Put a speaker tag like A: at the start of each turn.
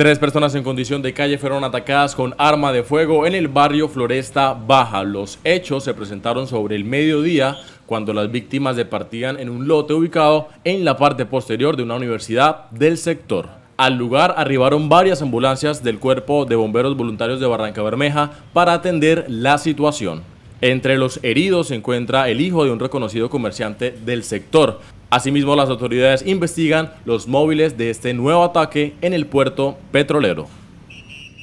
A: Tres personas en condición de calle fueron atacadas con arma de fuego en el barrio Floresta Baja. Los hechos se presentaron sobre el mediodía cuando las víctimas departían en un lote ubicado en la parte posterior de una universidad del sector. Al lugar arribaron varias ambulancias del Cuerpo de Bomberos Voluntarios de Barranca Bermeja para atender la situación. Entre los heridos se encuentra el hijo de un reconocido comerciante del sector. Asimismo, las autoridades investigan los móviles de este nuevo ataque en el puerto petrolero.